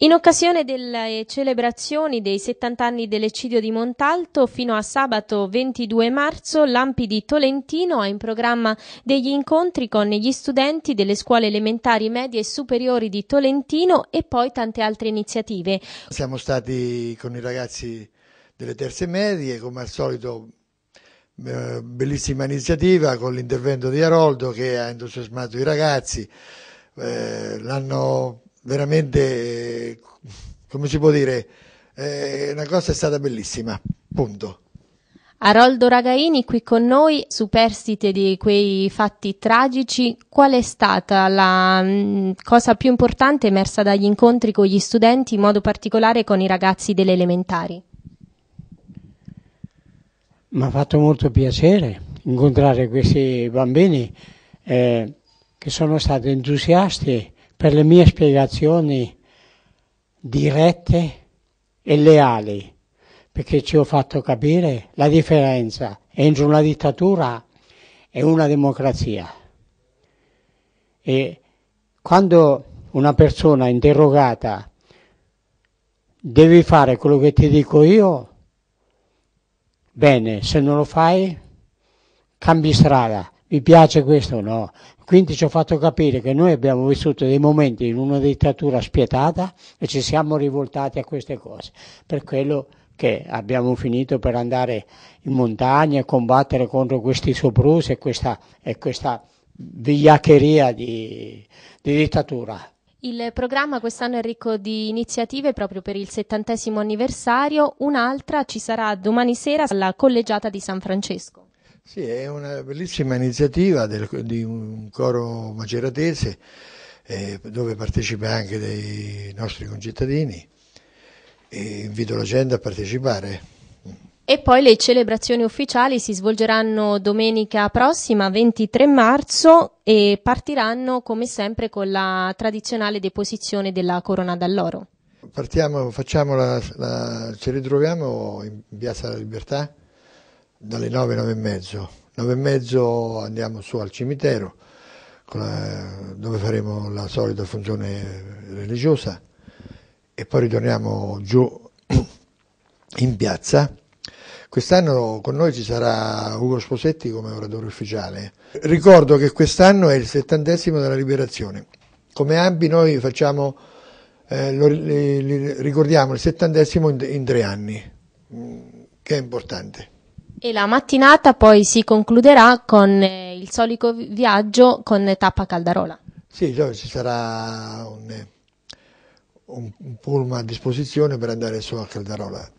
In occasione delle celebrazioni dei 70 anni dell'eccidio di Montalto, fino a sabato 22 marzo, l'Ampi di Tolentino ha in programma degli incontri con gli studenti delle scuole elementari, medie e superiori di Tolentino e poi tante altre iniziative. Siamo stati con i ragazzi delle terze medie, come al solito eh, bellissima iniziativa con l'intervento di Aroldo che ha entusiasmato i ragazzi, eh, l'hanno veramente, come si può dire, eh, una cosa è stata bellissima, punto. Aroldo Ragaini qui con noi, superstite di quei fatti tragici, qual è stata la mh, mm, cosa più importante emersa dagli incontri con gli studenti, in modo particolare con i ragazzi delle elementari? Mi ha fatto molto piacere incontrare questi bambini eh, che sono stati entusiasti per le mie spiegazioni dirette e leali, perché ci ho fatto capire la differenza entro una dittatura e una democrazia. E quando una persona interrogata devi fare quello che ti dico io, bene, se non lo fai cambi strada, vi piace questo o no. Quindi ci ho fatto capire che noi abbiamo vissuto dei momenti in una dittatura spietata e ci siamo rivoltati a queste cose. Per quello che abbiamo finito per andare in montagna e combattere contro questi soprusi e questa, e questa vigliaccheria di, di dittatura. Il programma quest'anno è ricco di iniziative proprio per il settantesimo anniversario, un'altra ci sarà domani sera alla collegiata di San Francesco. Sì, è una bellissima iniziativa del, di un coro maceratese eh, dove partecipa anche dei nostri concittadini e invito la gente a partecipare. E poi le celebrazioni ufficiali si svolgeranno domenica prossima, 23 marzo, e partiranno come sempre con la tradizionale deposizione della Corona d'Alloro. Partiamo, facciamola, la, ci ritroviamo in Piazza della Libertà dalle 9 alle 9 e mezzo. 9 e mezzo andiamo su al cimitero la, eh, dove faremo la solita funzione religiosa e poi ritorniamo giù in piazza. Quest'anno con noi ci sarà Ugo Sposetti come oratore ufficiale. Ricordo che quest'anno è il settantesimo della liberazione. Come ampi noi facciamo, eh, lo, li, li, ricordiamo il settantesimo in, in tre anni, mm, che è importante. E la mattinata poi si concluderà con eh, il solito viaggio con tappa Caldarola. Sì, ci sarà un, eh, un, un pullman a disposizione per andare su a Caldarola.